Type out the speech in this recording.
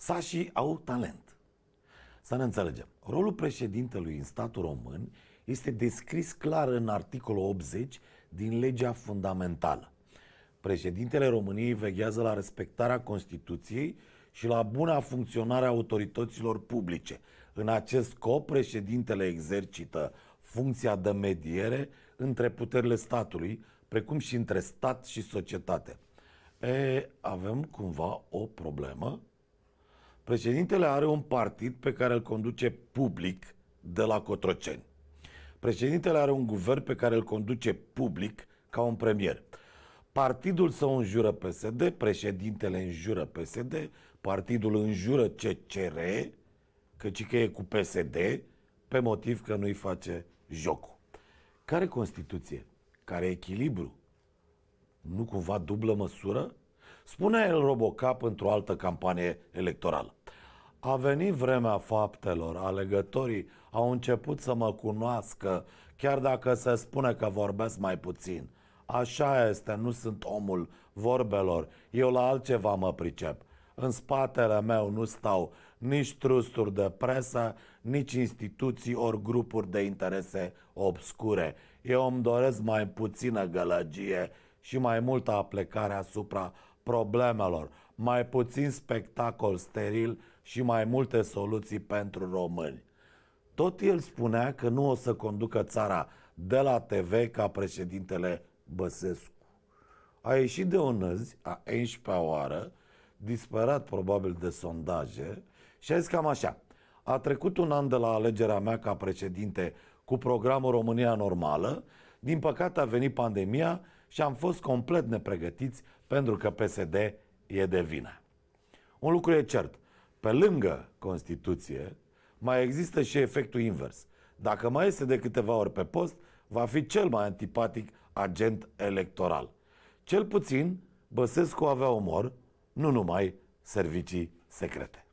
Sașii au talent. Să ne înțelegem. Rolul președintelui în statul român este descris clar în articolul 80 din legea fundamentală. Președintele României veghează la respectarea Constituției și la buna funcționare a autorităților publice. În acest scop, președintele exercită funcția de mediere între puterile statului, precum și între stat și societate. E, avem cumva o problemă Președintele are un partid pe care îl conduce public de la Cotroceni. Președintele are un guvern pe care îl conduce public ca un premier. Partidul său înjură PSD, președintele înjură PSD, partidul înjură CCR, căci că e cu PSD, pe motiv că nu-i face jocul. Care Constituție? Care echilibru? Nu cumva dublă măsură? Spune el Robocap într-o altă campanie electorală. A venit vremea faptelor, alegătorii au început să mă cunoască, chiar dacă se spune că vorbesc mai puțin. Așa este, nu sunt omul vorbelor, eu la altceva mă pricep. În spatele meu nu stau nici trusturi de presă, nici instituții ori grupuri de interese obscure. Eu îmi doresc mai puțină gălăgie și mai multă aplecare asupra problemelor, mai puțin spectacol steril și mai multe soluții pentru români. Tot el spunea că nu o să conducă țara de la TV ca președintele Băsescu. A ieșit de o năzi, a 11-a oară, disperat probabil de sondaje, și a zis cam așa. A trecut un an de la alegerea mea ca președinte cu programul România Normală, din păcate a venit pandemia și am fost complet nepregătiți pentru că PSD e de vină. Un lucru e cert. Pe lângă Constituție, mai există și efectul invers. Dacă mai este de câteva ori pe post, va fi cel mai antipatic agent electoral. Cel puțin, Băsescu avea umor, nu numai servicii secrete.